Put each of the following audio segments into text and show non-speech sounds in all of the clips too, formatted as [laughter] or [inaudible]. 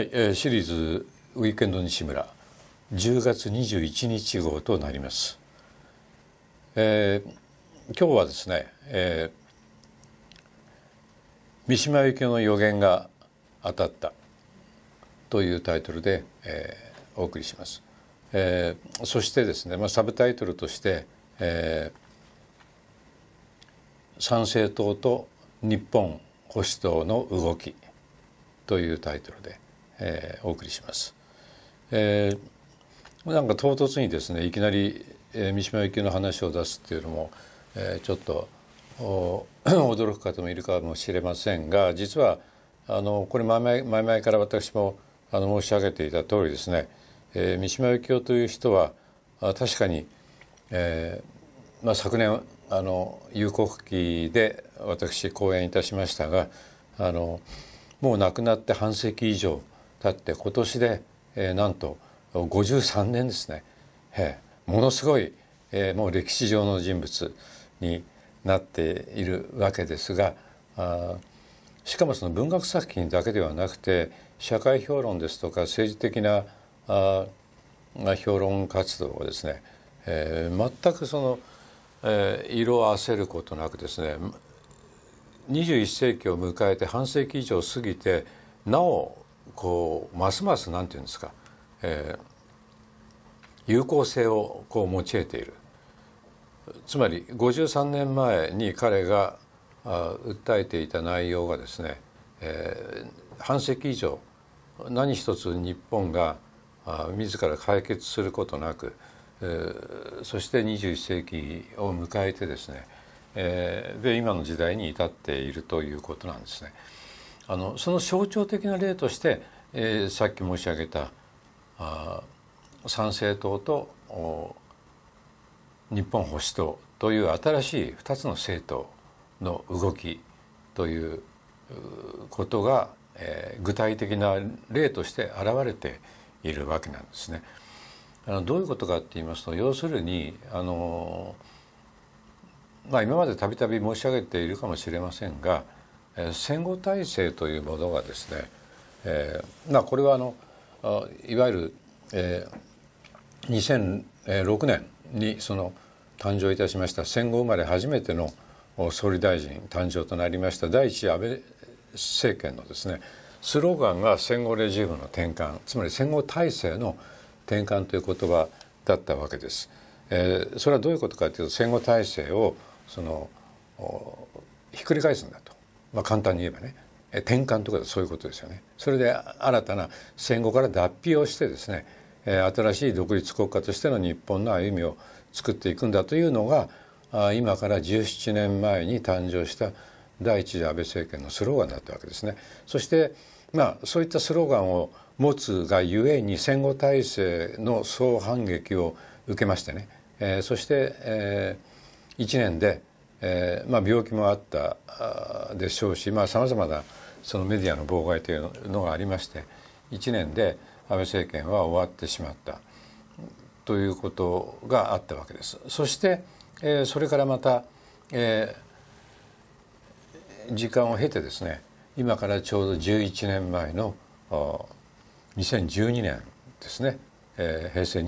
はい、えシリーズ「ウィークエンド西村」10月21日号となります。えー、今日はですね、えー、三島由紀夫の予言が当たった」というタイトルで、えー、お送りします。えー、そしてですね、まあ、サブタイトルとして「えー、参政党と日本保守党の動き」というタイトルで。えー、お送りします。えー、なんか唐突にですねいきなり、えー、三島由紀夫の話を出すっていうのも、えー、ちょっと [clears throat] 驚く方もいるかもしれませんが実はあのこれ前々前々から私もあの申し上げていた通りですね、えー、三島由紀夫という人は確かに、えーまあ、昨年あの有効期で私講演いたしましたがあのもう亡くなって半世紀以上だって今年で、えー、なんと53年ですね、えー、ものすごい、えー、もう歴史上の人物になっているわけですがあしかもその文学作品だけではなくて社会評論ですとか政治的なあ評論活動をですね、えー、全くその、えー、色あせることなくですね21世紀を迎えて半世紀以上過ぎてなおこうますますなんていうんですか、えー、有効性をこう用いているつまり53年前に彼があ訴えていた内容がですね、えー、半世紀以上何一つ日本があ自ら解決することなく、えー、そして21世紀を迎えてですね、えー、で今の時代に至っているということなんですね。あのその象徴的な例として、えー、さっき申し上げたあ参政党と日本保守党という新しい2つの政党の動きということが、えー、具体的な例として現れているわけなんですね。あのどういうことかって言いますと要するにあの、まあ、今までたびたび申し上げているかもしれませんが戦後体制というものがですね、えー、まあこれはあのいわゆる、えー、2006年にその誕生いたしました戦後生まれ初めての総理大臣誕生となりました第一安倍政権のですねスローガンが戦後レジームの転換つまり戦後体制の転換という言葉だったわけです。えー、それはどういうことかというと戦後体制をそのひっくり返すんだとまあ、簡単に言えばね転換とかそういうことですよね。それで新たな戦後から脱皮をしてですね新しい独立国家としての日本の歩みを作っていくんだというのが今から17年前に誕生した第一次安倍政権のスローガンだったわけですね。そしてまあそういったスローガンを持つがゆえに戦後体制の総反撃を受けましてね、えー、そして、えー、1年でえーまあ、病気もあったでしょうしさまざ、まなそのメディアの妨害というのがありまして1年で安倍政権は終わってしまったということがあったわけです。そして、えー、それからまた、えー、時間を経てですね今からちょうど11年前の2012年ですね、えー、平成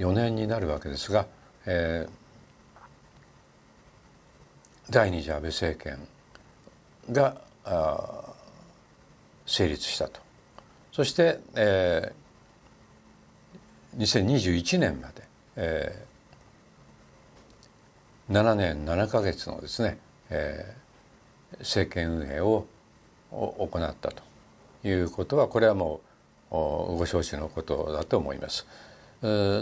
24年になるわけですが、えー、第二次安倍政権が成立したとそして、えー、2021年まで、えー、7年7か月のですね、えー、政権運営を行ったということはこれはもうご承知のことだと思います。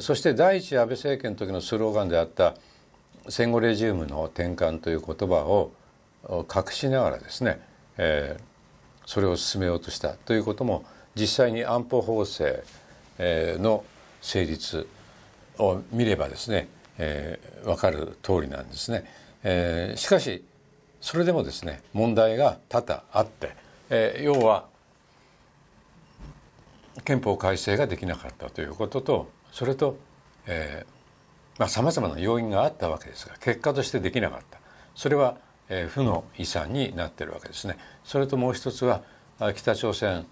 そして第一安倍政権の時のスローガンであった「戦後レジウムの転換という言葉を隠しながらですね、えー、それを進めようとしたということも実際に安保法制の成立を見ればですね、えー、分かる通りなんですね。えー、しかしそれでもですね問題が多々あって、えー、要は憲法改正ができなかったということとそれと、えー、まあ、様々な要因があったわけですが結果としてできなかったそれは、えー、負の遺産になってるわけですね。それともう一つは北朝鮮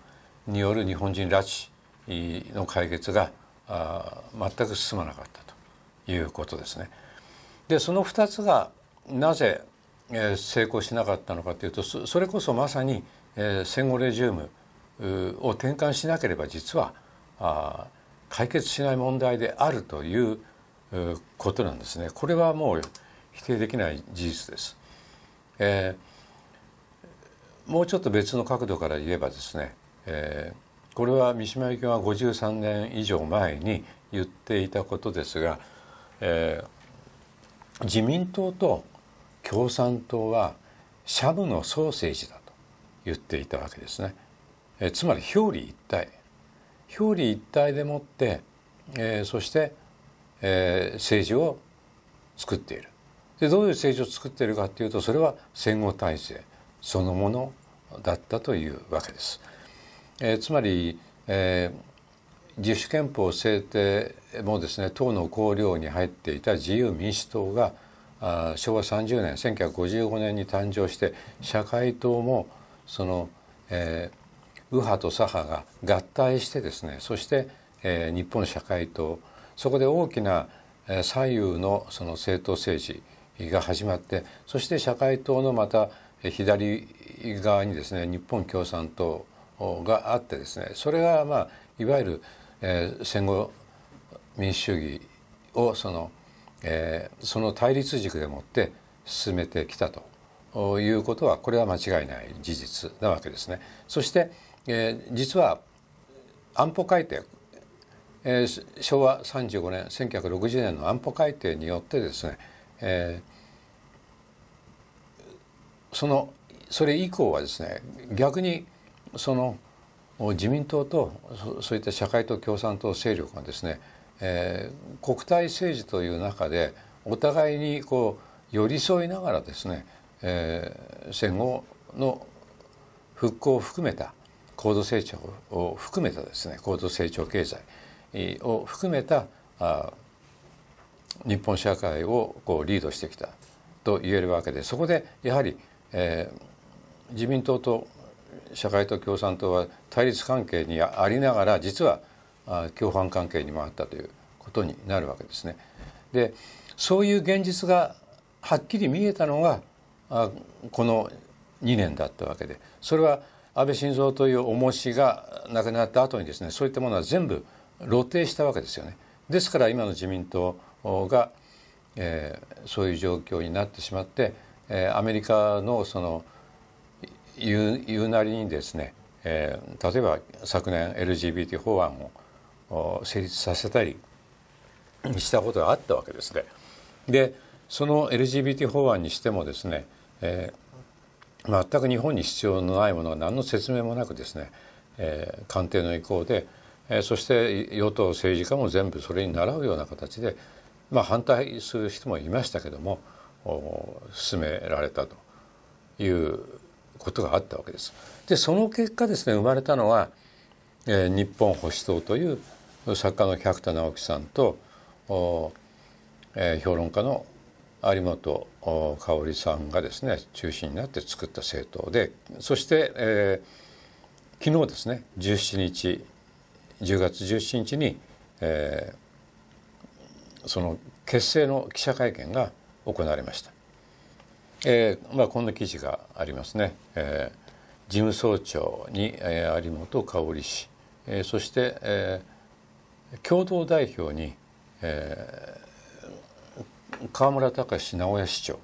による日本人拉致の解決があ全く進まなかったということですね。でその二つがなぜ、えー、成功しなかったのかというとそそれこそまさに、えー、戦後レジウムを転換しなければ実はあ解決しない問題であるということなんですねこれはもう否定できない事実です、えー、もうちょっと別の角度から言えばですね、えー、これは三島由紀夫が53年以上前に言っていたことですが、えー、自民党と共産党はシャブのソーセージだと言っていたわけですね、えー、つまり表裏一体表裏一体でもって、えー、そしてえー、政治を作っているでどういう政治を作っているかっていうとそれは戦後体制そのものだったというわけです。えー、つまり、えー、自主憲法制定もですね党の綱領に入っていた自由民主党があ昭和30年1955年に誕生して社会党もその、えー、右派と左派が合体してですねそして、えー、日本社会党そこで大きな左右のその政党政治が始まってそして社会党のまた左側にですね日本共産党があってですねそれがまあいわゆる、えー、戦後民主主義をその、えー、その対立軸でもって進めてきたということはこれは間違いない事実なわけですね。そして、えー、実は安保改定えー、昭和35年1960年の安保改定によってですね、えー、そのそれ以降はですね逆にその自民党とそういった社会党共産党勢力がですね、えー、国体政治という中でお互いにこう寄り添いながらですね、えー、戦後の復興を含めた高度成長を含めたですね高度成長経済を含めた日本社会をこうリードしてきたと言えるわけでそこでやはり、えー、自民党と社会と共産党は対立関係にありながら実は共犯関係にもあったということになるわけですね。でそういう現実がはっきり見えたのがこの2年だったわけでそれは安倍晋三という重しが亡くなった後にですねそういったものは全部露呈したわけですよね。ですから今の自民党が、えー、そういう状況になってしまって、えー、アメリカのその言う言うなりにですね、えー、例えば昨年 LGBT 法案を成立させたりしたことがあったわけですね。でその LGBT 法案にしてもですね、えー、全く日本に必要のないものが何の説明もなくですね、えー、官邸の意向でえー、そして与党政治家も全部それに倣うような形で、まあ、反対する人もいましたけども進められたということがあったわけです。でその結果ですね生まれたのは、えー、日本保守党という作家の百田直樹さんと、えー、評論家の有本香織さんがですね中心になって作った政党でそして、えー、昨日ですね17日10月17日に、えー、その結成の記者会見が行われました、えーまあ、こんな記事がありますね、えー、事務総長に、えー、有本香織氏、えー、そして、えー、共同代表に、えー、河村隆史名古屋市長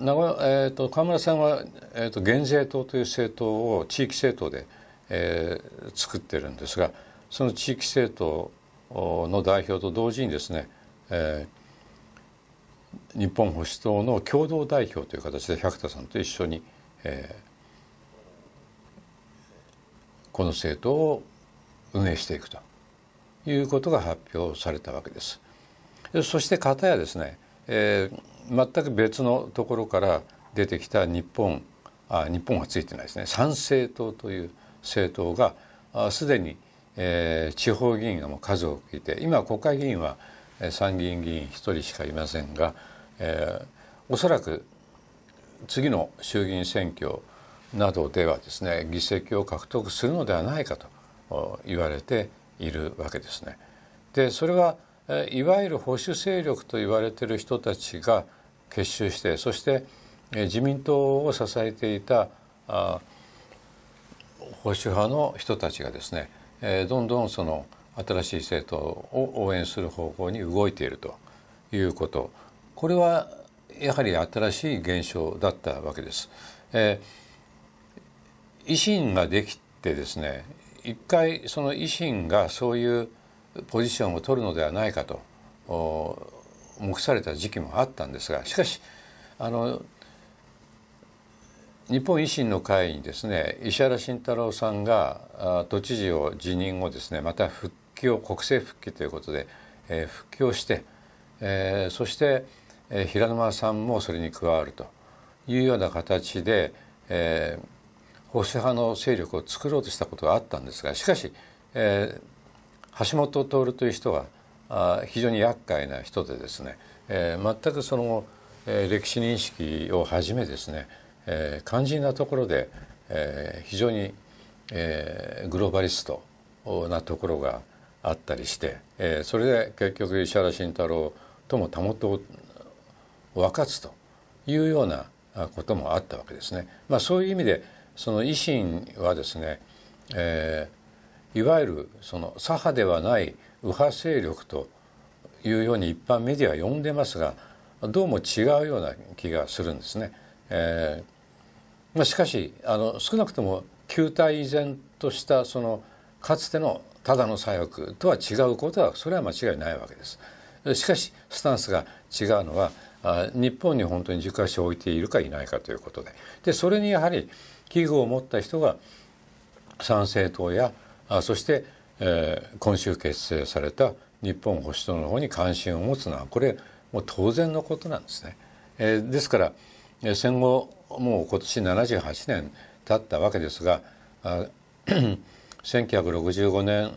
名古屋、えーと、河村さんは、えーと、と減税党という政党を地域政党で、えー、作ってるんですがその地域政党の代表と同時にですね、えー、日本保守党の共同代表という形で百田さんと一緒に、えー、この政党を運営していくということが発表されたわけです。そして片やですね、えー、全く別のところから出てきた日本あ日本はついてないですね参政党という政党がすでに、えー、地方議員がもう数多くいて今国会議員は参議院議員1人しかいませんが、えー、おそらく次の衆議院選挙などではですね議席を獲得するのではないかと言われているわけですね。でそれはいわゆる保守勢力と言われている人たちが結集してそして自民党を支えていたあ保守派の人たちがですね、えー、どんどんその新しい政党を応援する方向に動いているということこれはやはり新しい現象だったわけです。えー、維新ができてですね一回その維新がそういうポジションを取るのではないかと目された時期もあったんですがしかしあの日本維新の会にですね石原慎太郎さんが都知事を辞任後ですねまた復帰を国政復帰ということで、えー、復帰をして、えー、そして、えー、平沼さんもそれに加わるというような形で、えー、保守派の勢力を作ろうとしたことがあったんですがしかし、えー、橋本徹という人はあ非常に厄介な人でですね、えー、全くその、えー、歴史認識をはじめですねえー、肝心なところで、えー、非常に、えー、グローバリストなところがあったりして、えー、それで結局石原慎太郎ともたもとを分かつというようなこともあったわけですね。まあ、そういう意味でその維新はですね、えー、いわゆるその左派ではない右派勢力というように一般メディアは呼んでますがどうも違うような気がするんですね。えまあ、しかしあの少なくとも旧態依然としたそのかつてのただの左翼とは違うことはそれは間違いないわけです。しかしスタンスが違うのは日本に本当に軸足を置いているかいないかということででそれにやはり危惧を持った人が参政党やあそして、えー、今週結成された日本保守党の方に関心を持つのはこれもう当然のことなんですね。えー、ですから戦後もう今年78年経ったわけですが1965 [clears throat] 年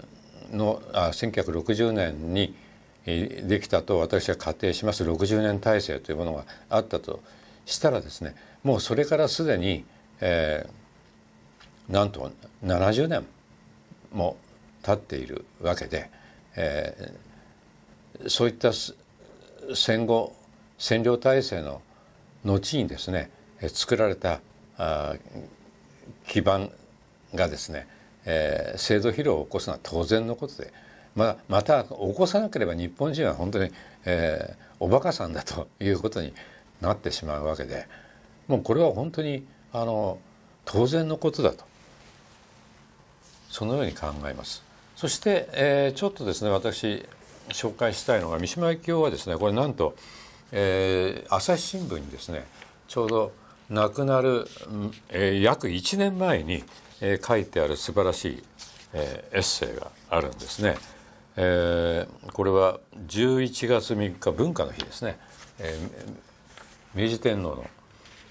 のあ1960年にできたと私は仮定します60年体制というものがあったとしたらですねもうそれからすでに、えー、なんと70年も経っているわけで、えー、そういった戦後占領体制の後にですね作られた基盤がですね、制度疲労を起こすのは当然のことでままた起こさなければ日本人は本当に、えー、おバカさんだということになってしまうわけでもうこれは本当にあの当然のことだとそのように考えます。そして、えー、ちょっとですね私紹介したいのが三島由紀夫はですねこれなんとえー、朝日新聞にですねちょうど亡くなる、えー、約1年前に、えー、書いてある素晴らしい、えー、エッセイがあるんですね。えー、これは11月3日文化の日ですね、えー、明治天皇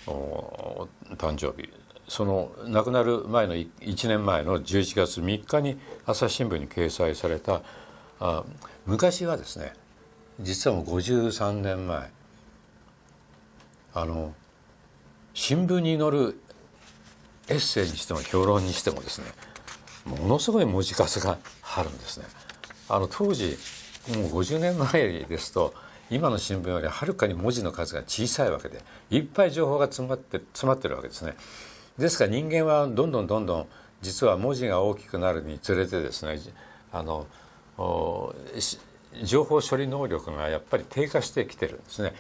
の誕生日その亡くなる前の1年前の11月3日に朝日新聞に掲載されたあ昔はですね実はもう53年前あの新聞に載るエッセイにしても評論にしてもですねものすごい文字数があるんですね。あの当時もう50年前ですと今の新聞よりはるかに文字の数が小さいわけでいっぱい情報が詰まって詰まってるわけですね。ですから人間はどんどんどんどん実は文字が大きくなるにつれてですねあのおし情報処理能力がやっぱり低下してきてるんですね。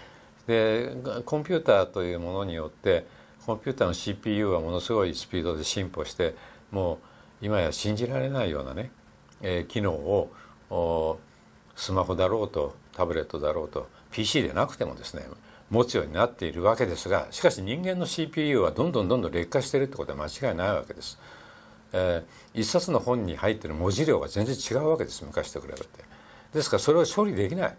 でコンピューターというものによってコンピューターの CPU はものすごいスピードで進歩してもう今や信じられないようなね、えー、機能をスマホだろうとタブレットだろうと PC でなくてもですね持つようになっているわけですがしかし人間の CPU はどんどんどんどん劣化してるってことは間違いないわけです。えー、一冊の本に入ってる文字量が全然違うわけです昔と比べて。ですからそれを処理できない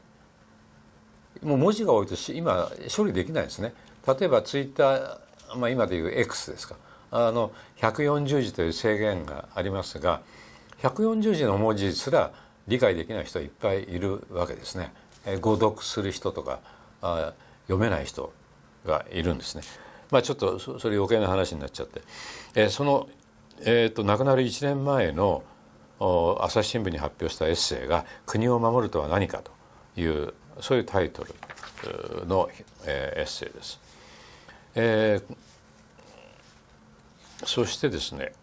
もう文字が多いとし今処理できないですね例えばツイッター、まあ、今でいう X ですかあの140字という制限がありますが140字の文字すら理解できない人いっぱいいるわけですね。誤読する人とかあ読めない人がいるんですね。まあ、ちょっとそそれ余計な話になっちゃって、えー、その、えーと、と亡くなる1年前の朝日新聞に発表したエッセイが「国を守るとは何か」というそういうタイトルのエッセイです。えー、そしてですね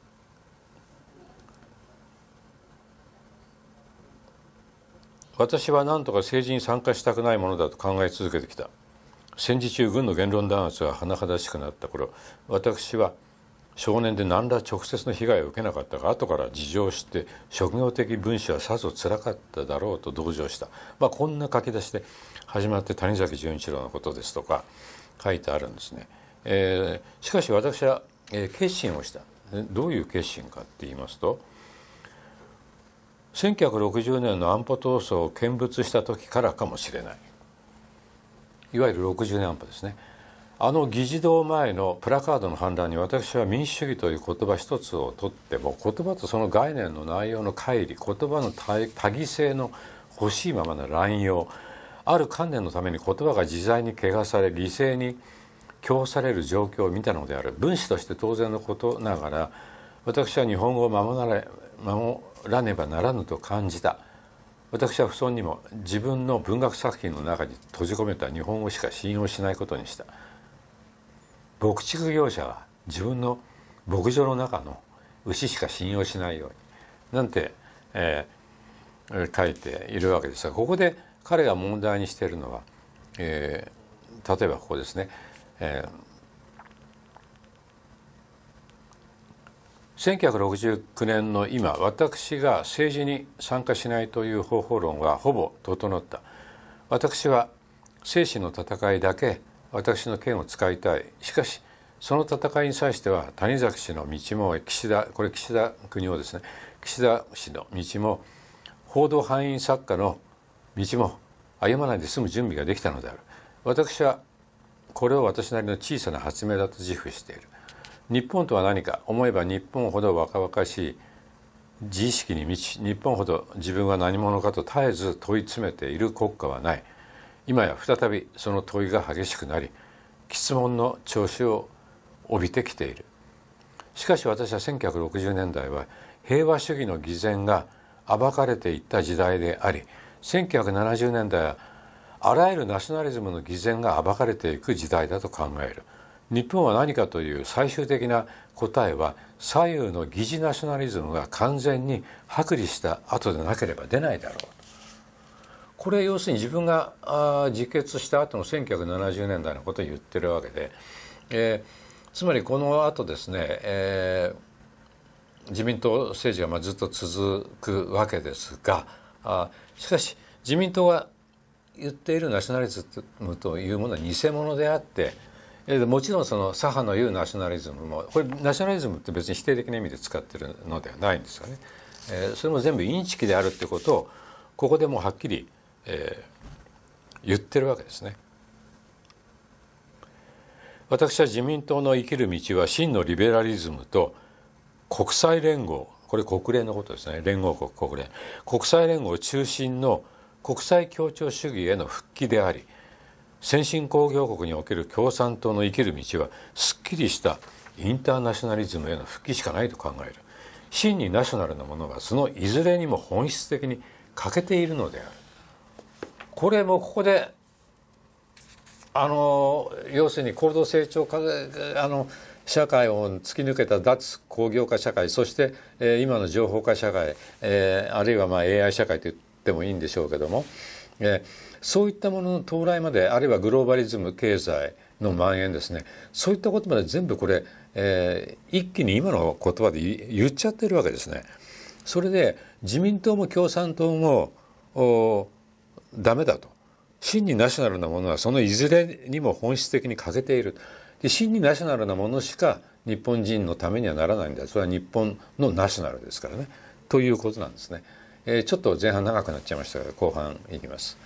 私は何とか政治に参加したくないものだと考え続けてきた戦時中軍の言論弾圧が甚だしくなった頃私は「少年で何ら直接の被害を受けなかったが後から事情を知って職業的文書はさぞつらかっただろうと同情した、まあ、こんな書き出しで始まって谷崎潤一郎のことですとか書いてあるんですね。えー、しかし私は、えー、決心をしたどういう決心かって言いますと1960年の安保闘争を見物した時からかもしれないいわゆる60年安保ですねあの議事堂前のプラカードの反乱に私は民主主義という言葉一つをとっても言葉とその概念の内容の乖離言葉の多義性の欲しいままの乱用ある観念のために言葉が自在に汚され理性に供される状況を見たのである分子として当然のことながら私は日本語を守られ守らねばならぬと感じた私は不損にも自分の文学作品の中に閉じ込めた日本語しか信用しないことにした。牧畜業者は自分の牧場の中の牛しか信用しないようになんて、えー、書いているわけですがここで彼が問題にしているのは、えー、例えばここですね、えー、1969年の今私が政治に参加しないという方法論はほぼ整った私は生死の戦いだけ私の剣を使いたいしかしその戦いに際しては谷崎氏の道も岸田これ岸田国夫ですね岸田氏の道も報道範囲作家の道も歩まないで済む準備ができたのである私はこれを私なりの小さな発明だと自負している日本とは何か思えば日本ほど若々しい自意識に満ち日本ほど自分は何者かと絶えず問い詰めている国家はない今や再びその問いが激しくなり質問の調子を帯びてきているしかし私は1960年代は平和主義の偽善が暴かれていった時代であり1970年代はあらゆるナショナリズムの偽善が暴かれていく時代だと考える日本は何かという最終的な答えは左右の疑似ナショナリズムが完全に剥離した後でなければ出ないだろうこれ要するに自分があ自決した後の1970年代のことを言ってるわけで、えー、つまりこの後ですね、えー、自民党政治がまあずっと続くわけですがあしかし自民党が言っているナショナリズムというものは偽物であってもちろんその左派の言うナショナリズムもこれナショナリズムって別に否定的な意味で使ってるのではないんですよね。えそれも全部インチキであるってことをここでもうはっきりえー、言ってるわけですね。私は自民党の生きる道は真のリベラリズムと国際連合これ国連のことですね連合国国連国際連合中心の国際協調主義への復帰であり先進工業国における共産党の生きる道はすっきりしたインターナショナリズムへの復帰しかないと考える真にナショナルなものはそのいずれにも本質的に欠けているのであるこれもここであの要するに高度成長あの社会を突き抜けた脱工業化社会そして、えー、今の情報化社会、えー、あるいはまあ AI 社会と言ってもいいんでしょうけども、えー、そういったものの到来まであるいはグローバリズム経済の蔓延ですねそういったことまで全部これ、えー、一気に今の言葉で言っちゃってるわけですね。それで自民党も共産党もダメだと真にナショナルなものはそのいずれにも本質的に欠けているで真にナショナルなものしか日本人のためにはならないんだそれは日本のナショナルですからねということなんですね、えー、ちょっと前半長くなっちゃいましたが後半いきます。